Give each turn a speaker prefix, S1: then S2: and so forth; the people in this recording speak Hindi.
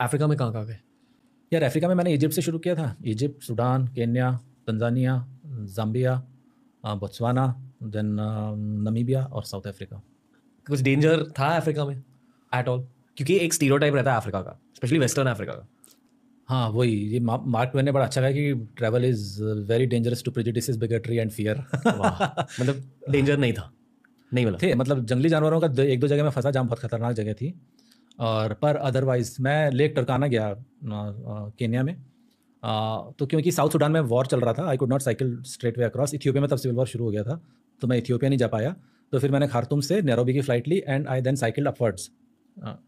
S1: अफ्रीका में कहाँ कहाँ गए यार अफ्रीका में मैंने इजिप्ट से शुरू किया था Egypt Sudan Kenya Tanzania Zambia Botswana then Namibia और साउथ अफ्रीका कुछ डेंजर था अफ्रीका में एट ऑल क्योंकि एक टाइप रहता है अफ्रीका का स्पेशली वेस्टर्न अफ्रीका का हाँ वही ये मार्क ट्वेन ने बड़ा अच्छा कहा कि travel is very dangerous to prejudice bigotry and fear मतलब डेंजर नहीं था नहीं मतलब थे मतलब जंगली जानवरों का एक दो जगह में फंसा जहाँ बहुत खतरनाक जगह थी और पर अदरवाइज मैं लेक टरकाना गया केन्या में आ, तो क्योंकि साउथ सूडान में वॉर चल रहा था I could not cycle straight way across Ethiopia में तब सिविल वॉर शुरू हो गया था तो मैं इथियोपिया नहीं जा पाया तो फिर मैंने खारतूम से नैरोबी की फ्लाइट ली and I then cycle upwards